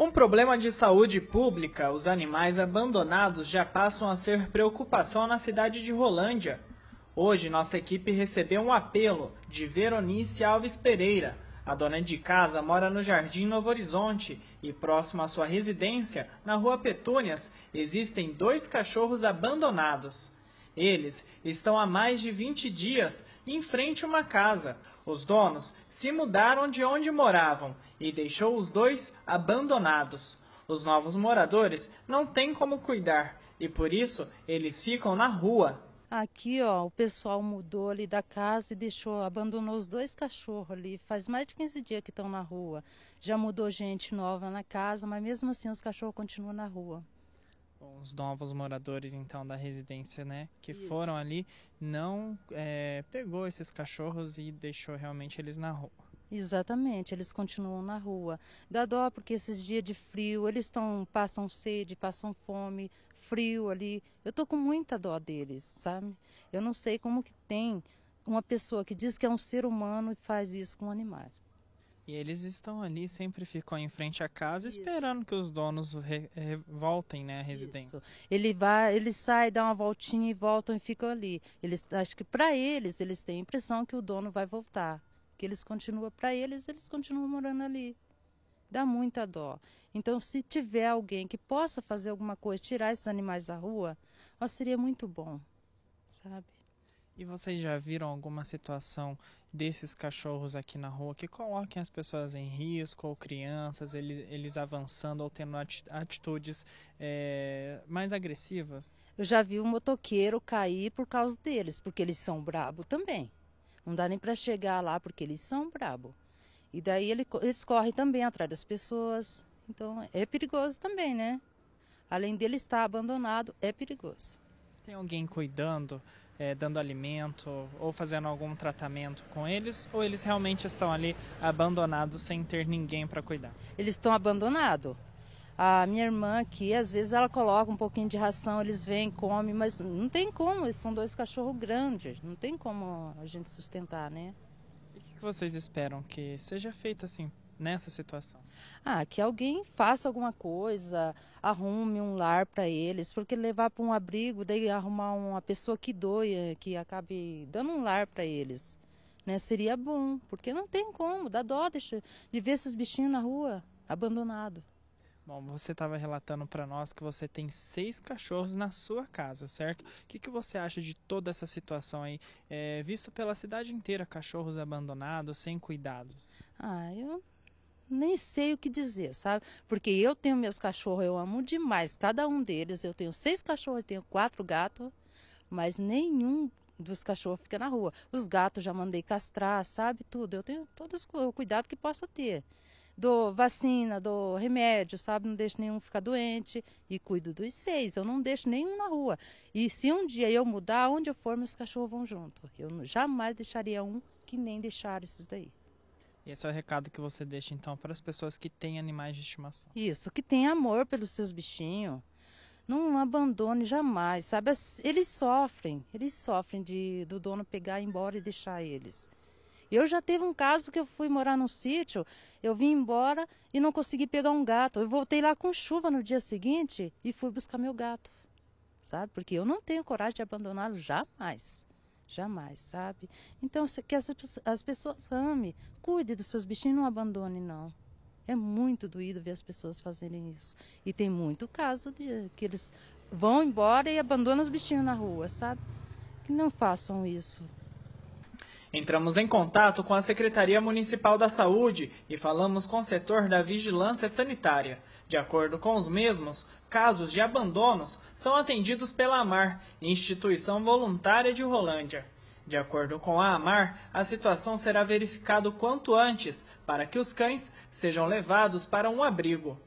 Um problema de saúde pública, os animais abandonados já passam a ser preocupação na cidade de Rolândia. Hoje, nossa equipe recebeu um apelo de Veronice Alves Pereira. A dona de casa mora no Jardim Novo Horizonte e, próximo à sua residência, na rua Petúnias, existem dois cachorros abandonados. Eles estão há mais de 20 dias em frente a uma casa. Os donos se mudaram de onde moravam e deixou os dois abandonados. Os novos moradores não têm como cuidar e por isso eles ficam na rua. Aqui, ó, o pessoal mudou ali da casa e deixou, abandonou os dois cachorros ali. Faz mais de 15 dias que estão na rua. Já mudou gente nova na casa, mas mesmo assim os cachorros continuam na rua os novos moradores então da residência, né, que Isso. foram ali, não é, pegou esses cachorros e deixou realmente eles na rua. Exatamente, eles continuam na rua. Dá dó porque esses dias de frio, eles tão, passam sede, passam fome, frio ali. Eu tô com muita dó deles, sabe? Eu não sei como que tem uma pessoa que diz que é um ser humano e faz isso com animais. E eles estão ali, sempre ficam em frente à casa, Isso. esperando que os donos re, re, voltem, né, à residência. Isso. Ele vai, ele sai, dá uma voltinha e voltam e ficam ali. Eles, acho que para eles, eles têm a impressão que o dono vai voltar, que eles continuam para eles, eles continuam morando ali. Dá muita dó. Então, se tiver alguém que possa fazer alguma coisa, tirar esses animais da rua, ó, seria muito bom, sabe? E vocês já viram alguma situação desses cachorros aqui na rua que coloquem as pessoas em risco, ou crianças, eles, eles avançando ou tendo atitudes é, mais agressivas? Eu já vi um motoqueiro cair por causa deles, porque eles são brabo também. Não dá nem para chegar lá porque eles são brabo. E daí ele, eles correm também atrás das pessoas. Então é perigoso também, né? Além dele estar abandonado, é perigoso. Tem alguém cuidando é, dando alimento ou fazendo algum tratamento com eles, ou eles realmente estão ali abandonados sem ter ninguém para cuidar? Eles estão abandonados. A minha irmã aqui, às vezes ela coloca um pouquinho de ração, eles vêm, comem, mas não tem como, eles são dois cachorros grandes, não tem como a gente sustentar, né? E o que vocês esperam que seja feito assim nessa situação? Ah, que alguém faça alguma coisa, arrume um lar para eles, porque levar para um abrigo, daí arrumar uma pessoa que doia, que acabe dando um lar para eles, né? Seria bom, porque não tem como, dá dó de, de ver esses bichinhos na rua, abandonado. Bom, você estava relatando para nós que você tem seis cachorros na sua casa, certo? O que, que você acha de toda essa situação aí, é, visto pela cidade inteira, cachorros abandonados, sem cuidados? Ah, eu nem sei o que dizer, sabe? Porque eu tenho meus cachorros, eu amo demais cada um deles. Eu tenho seis cachorros, eu tenho quatro gatos, mas nenhum dos cachorros fica na rua. Os gatos já mandei castrar, sabe? Tudo. Eu tenho todos o cuidado que possa ter. do vacina, do remédio, sabe? Não deixo nenhum ficar doente e cuido dos seis. Eu não deixo nenhum na rua. E se um dia eu mudar, onde eu for, meus cachorros vão junto. Eu jamais deixaria um que nem deixar esses daí. Esse é o recado que você deixa então para as pessoas que têm animais de estimação. Isso, que têm amor pelos seus bichinhos. Não abandone jamais, sabe? Eles sofrem, eles sofrem de do dono pegar embora e deixar eles. Eu já teve um caso que eu fui morar num sítio, eu vim embora e não consegui pegar um gato. Eu voltei lá com chuva no dia seguinte e fui buscar meu gato, sabe? Porque eu não tenho coragem de abandoná-lo jamais. Jamais, sabe? Então, que as, as pessoas amem, cuide dos seus bichinhos, não abandone, não. É muito doído ver as pessoas fazerem isso. E tem muito caso de que eles vão embora e abandonam os bichinhos na rua, sabe? Que não façam isso. Entramos em contato com a Secretaria Municipal da Saúde e falamos com o setor da vigilância sanitária. De acordo com os mesmos, casos de abandonos são atendidos pela AMAR, instituição voluntária de Rolândia. De acordo com a AMAR, a situação será verificada quanto antes para que os cães sejam levados para um abrigo.